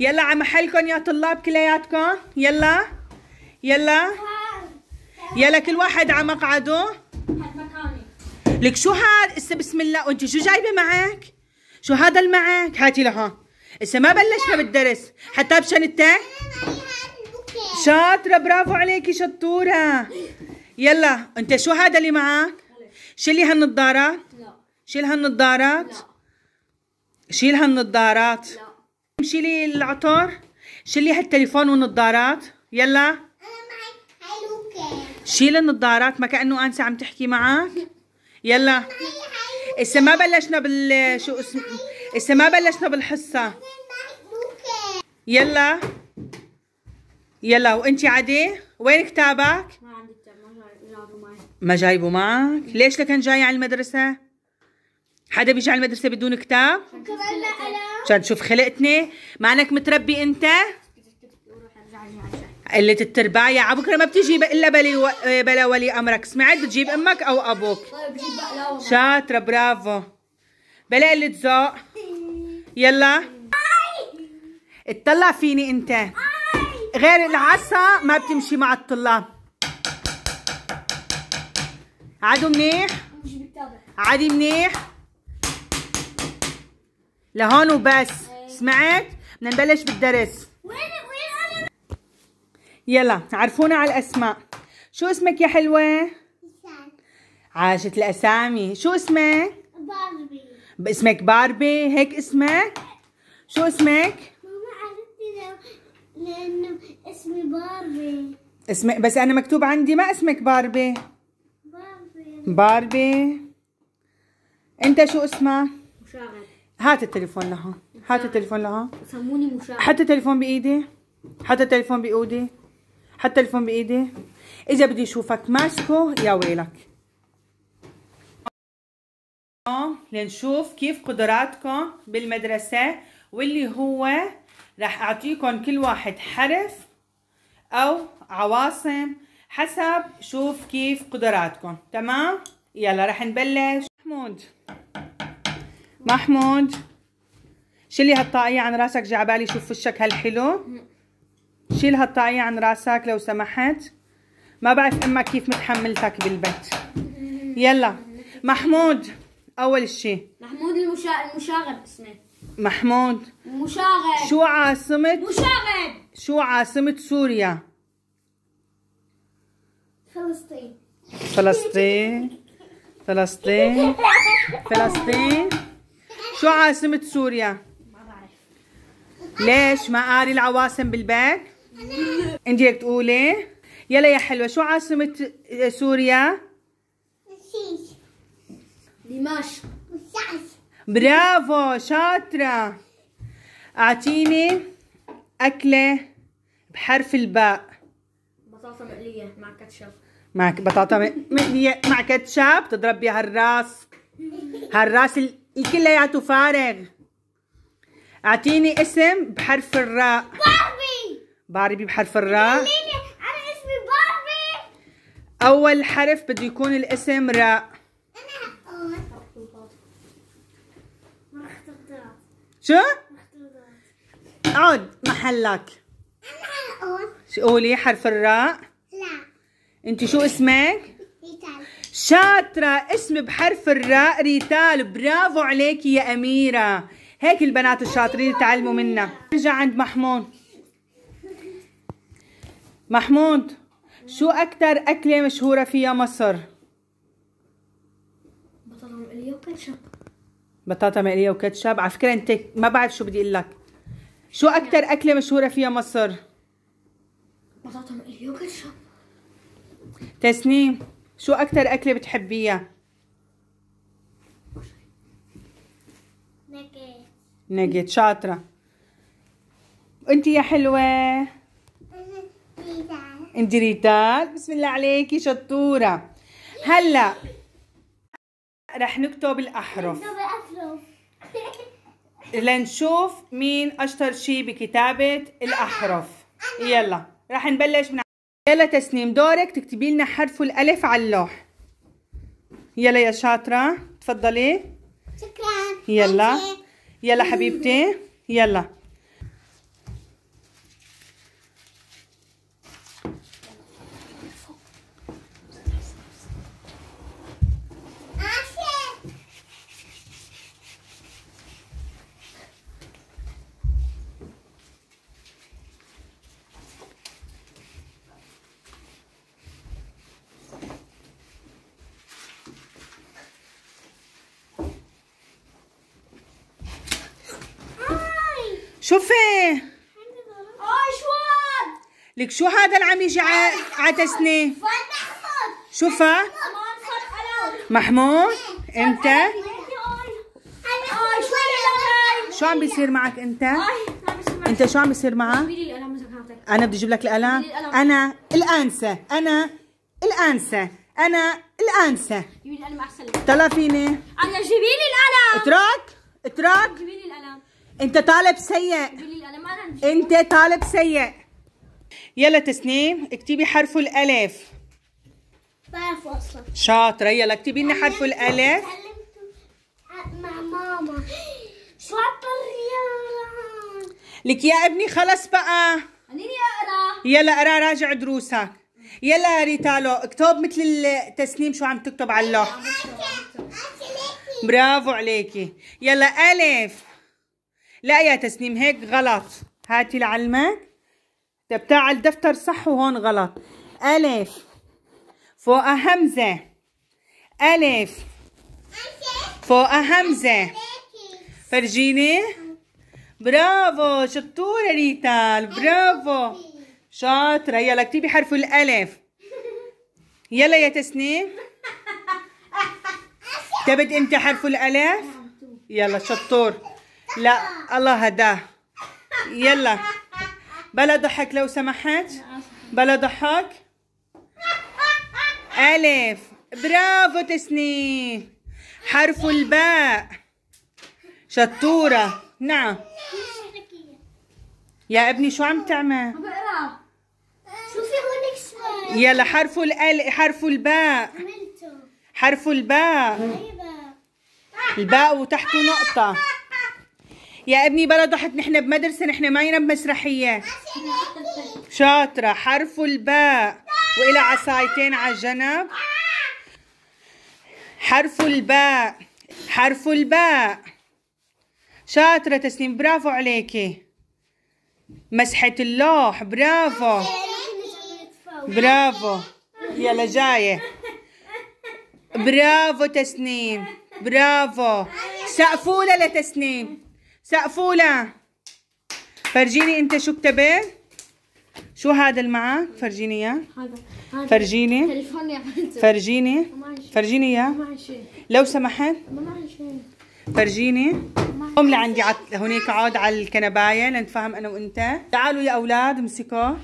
يلا على محلكم يا طلاب كلياتكم يلا يلا يلا كل واحد على مقعده لك شو هاد اسا بسم الله وانت شو جايبه معك شو هذا اللي معك هاتي لها اسا ما بلشنا بالدرس حتى بشنتك شاطره برافو عليكي شطوره يلا انت شو هذا اللي معك شيلي هالنظارات لا شيل هالنظارات لا شيل هالنظارات لا شيلي العطار شيلي هالتليفون والنظارات يلا انا شيل النظارات ما كانه انسه عم تحكي معك يلا هسه ما بلشنا بال شو اسمه هسه ما بلشنا بالحصه يلا يلا وانت عادي وين كتابك ما عندي كتاب ما جايبه معي ما جايبه معك ليش لكن جاي على المدرسه حدا بيجي على المدرسه بدون كتاب عشان تشوف خلقتني معنك متربي انت قلة الترباع يا عبكرة ما بتجي الا بلي و... آه، بلا ولي امرك سمعت بتجيب امك او ابوك شاطرة برافو بلا قلة ذوق يلا اطلع فيني انت غير العصا ما بتمشي مع الطلاب عادوا منيح عادي منيح لهون وبس سمعت بدنا نبلش بالدرس وين يلا عرفونا على الاسماء شو اسمك يا حلوه عاشت الاسامي شو اسمك باربي اسمك باربي هيك اسمك شو اسمك لانه اسمي باربي اسمك بس انا مكتوب عندي ما اسمك باربي باربي باربي انت شو اسمك هات التليفون لها هات التليفون لها سموني مشاهد حتى التليفون بايدي حتى التليفون بايدي حتى التليفون بايدي اذا بدي اشوفك ماسكه يا ويلك لنشوف كيف قدراتكم بالمدرسة واللي هو رح أعطيكم كل واحد حرف أو عواصم حسب شوف كيف قدراتكم تمام يلا رح نبلش محمود محمود شيلي هالطاقية عن راسك جعبالي شوف وشك هالحلو شيل هالطاقية عن راسك لو سمحت ما بعرف امك كيف متحملتك بالبيت يلا محمود اول شيء محمود المشا... المشاغب اسمه محمود مشاغب شو عاصمة مشاغب شو عاصمة سوريا فلسطين فلسطين فلسطين فلسطين شو عاصمة سوريا؟ ما بعرف ليش ما قاري العواصم بالبيت؟ انت بدك تقولي؟ يلا يا حلوة شو عاصمة سوريا؟ دمشق برافو شاطرة أعطيني أكلة بحرف الباء بطاطا مقلية مع كاتشب مع بطاطا مقلية مع كاتشب تضرب بها الراس هالراس كلياته فارغ اعطيني اسم بحرف الراء باربي باربي بحرف الراء انا اسمي باربي اول حرف بده يكون الاسم راء انا شو؟ اقعد محلك انا شو قولي حرف الراء لا انت شو اسمك؟ شاطرة اسم بحرف الراء ريتال برافو عليكي يا أميرة هيك البنات الشاطرين تعلموا منا نرجع عند محمود محمود شو أكتر أكلة مشهورة فيها مصر؟ بطاطا مقلية وكاتشب بطاطا مقلية وكاتشب على فكرة أنت ما بعرف شو بدي أقول لك شو أكتر أكلة مشهورة فيها مصر؟ بطاطا مقلية وكاتشب تسنيم شو اكتر اكله بتحبيها نجت شاطره وانت يا حلوه انت ريتال بسم الله عليكي شطوره هلا رح نكتب الاحرف لنشوف مين اشطر شي بكتابه الاحرف يلا رح نبلش من يلا تسنيم دورك تكتبي لنا حرف الألف على اللوح يلا يا شاطرة تفضلي شكرا يلا يلا حبيبتي يلا شوفي آه، شو لك شو هذا اللي عم يجي عتسني شوفا محمود انت شو عم بيصير معك انت انت شو عم بيصير معك انا بدي اجيب لك القلم انا الانسه انا الانسه انا الانسه القلم احسن لك طلع فيني انا جيبي لي القلم اترك اترك انت طالب سيء انت طالب سيء يلا تسنيم اكتبي حرف الالف اصلا شاطره يلا اكتبي لنا حرف الالف مع ماما شاطر يا لك يا ابني خلص بقى خليني اقرا يلا اقرا راجع دروسك يلا ريتالو اكتب مثل التسنيم شو عم تكتب على اللوح برافو عليكي يلا الف لا يا تسنيم هيك غلط هاتي لعلمك تبتاع الدفتر صح وهون غلط ألف فوقها همزة ألف فوقها همزة فرجيني برافو شطورة ريتال برافو شاطرة يلا اكتبي حرف الألف يلا يا تسنيم تبت انت حرف الألف يلا شطور لا الله هداه يلا بلا ضحك لو سمحت بلا ضحك ألف برافو تسنيم حرف الباء شطورة نعم يا ابني شو عم تعمل؟ شوي يلا حرف ال حرف الباء حرف الباء الباء وتحته نقطة يا ابني بلا ضحك نحن بمدرسة نحن ما بمسرحيه شاطرة حرف الباء وإلى عصايتين على الجنب حرف الباء حرف الباء شاطرة تسنيم برافو عليكي مسحة اللوح برافو برافو يلا جاية برافو تسنيم برافو سقفولة لتسنيم سقفولة فرجيني انت شو كتبت شو هذا اللي معك فرجيني اياه هذا فرجيني فرجيني فرجيني اياه لو سمحت فرجيني قوم لعندي عت... هناك عاد على الكنبايه لنتفاهم انا وانت تعالوا يا اولاد امسكوا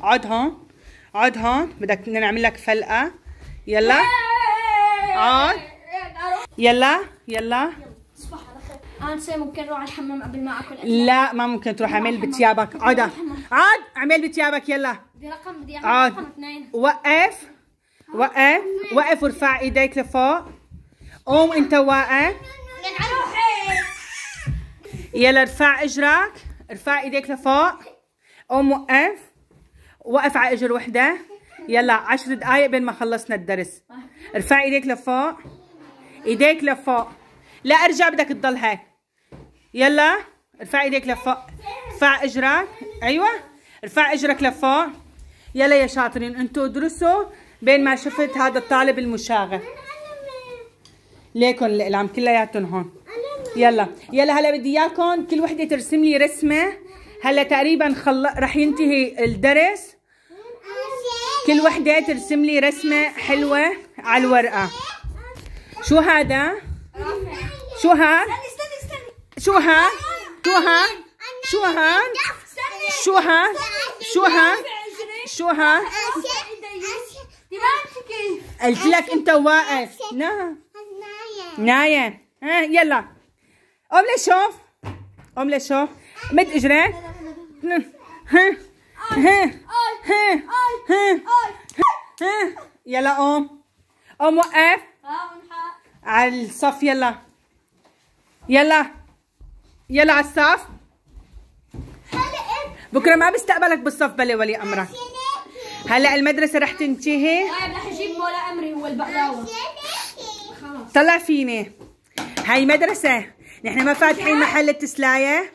عد هون عد هون بدك نعمل لك فلقه يلا إيه! عاد إيه، يلا يلا انسى ممكن اروح الحمام قبل ما اكل أكل. لا ما ممكن تروح اعمل بتيابك عاد عاد اعمل بتيابك يلا برقم بدي اعمل آه، رقم اثنين وقف وقف وقف وارفع ايديك لفوق قوم انت واقف يلا ارفع اجرك ارفع ايديك لفوق قوم وقف وقف على اجر وحده يلا عشر دقايق بين ما خلصنا الدرس ارفع ايديك لفوق ايديك لفوق لا ارجع بدك تضل هيك يلا ارفع ايديك لفوق ارفع اجرك ايوه ارفع اجرك لفوق يلا يا شاطرين انتوا ادرسوا بين ما شفت هذا الطالب المشاغب ليكن الاقلام كلياتهم هون يلا يلا هلا بدي اياكم كل وحده ترسم لي رسمه هلا تقريبا خل... رح ينتهي الدرس كل وحده ترسم لي رسمه حلوه على الورقه شو هذا شو هذا شو ها شو ها شو ها شو ها شو ها شو ها قلت لك انت واقف نايم نايم ها يلا قوم شوف قوم شوف مد اجريك يلا قوم قوم وقف على الصف يلا يلا يلا على الصف إيه؟ بكره ما بستقبلك بالصف بلا ولي امرك هلا المدرسه رح تنتهي آه، رح اجيب مولا امري هو البقلاوه طلع فيني هاي مدرسه نحن ما فاتحين محل التسلايه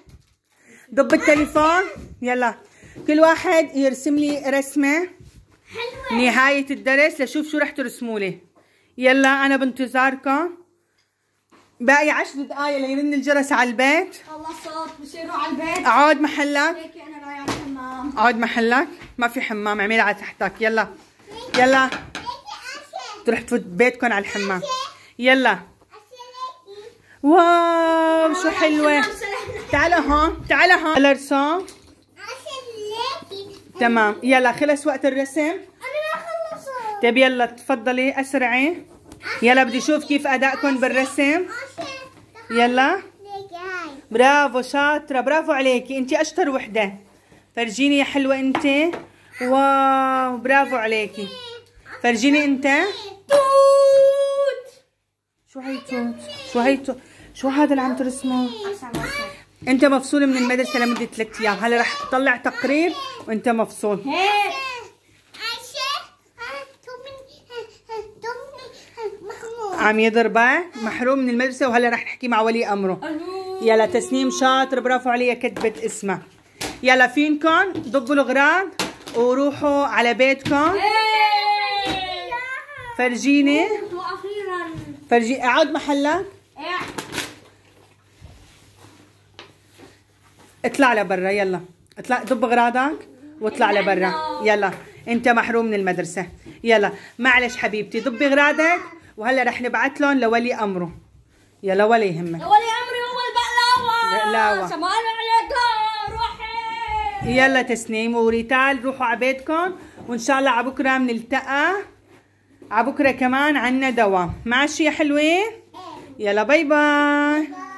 ضب التليفون يلا كل واحد يرسم لي رسمه حلوة. نهايه الدرس لشوف شو رح ترسموا لي يلا انا بانتظاركم باقي عشر دقايق ليرن الجرس على البيت خلص صوت بصير على البيت اقعد محلك هيك انا رايحه الحمام اقعد محلك ما في حمام اعملي على تحتك يلا يلا تروح تفوت بيتكم على الحمام يلا واو شو حلوه تعال هون تعال هون هلا تمام يلا خلص وقت الرسم انا ما خلصت طيب يلا تفضلي اسرعي يلا بدي اشوف كيف ادائكم بالرسم يلا برافو شاطره برافو عليكي انت اشطر وحده فرجيني يا حلوه انت واو برافو عليكي فرجيني انت توت شو هي توت شو هي توت شو هذا اللي عم ترسمه انت مفصول من المدرسه لمده ثلاث ايام هلا رح اطلع تقرير وانت مفصول هيك عم يضرب محروم من المدرسه وهلا رح نحكي مع ولي امره يلا تسنيم شاطر برافو عليها كتبت اسمه يلا فينكم ضبوا الغراض وروحوا على بيتكم إيه. فرجيني فرجي اقعد محلك إيه. اطلع لبرا يلا اطلع ضب اغراضك واطلع إيه، لبرا يلا انت محروم من المدرسه يلا معلش حبيبتي ضبي اغراضك وهلا رح نبعث لهم لولي امره يلا ولا يهمك لولي امري هو البقلاوه البقلاوه شمال عليكم روحي يلا تسنيم وريتال روحوا على بيتكم وان شاء الله على بكره بنلتقى على بكره كمان عنا دوام ماشي يا حلوين إيه. يلا باي باي, باي.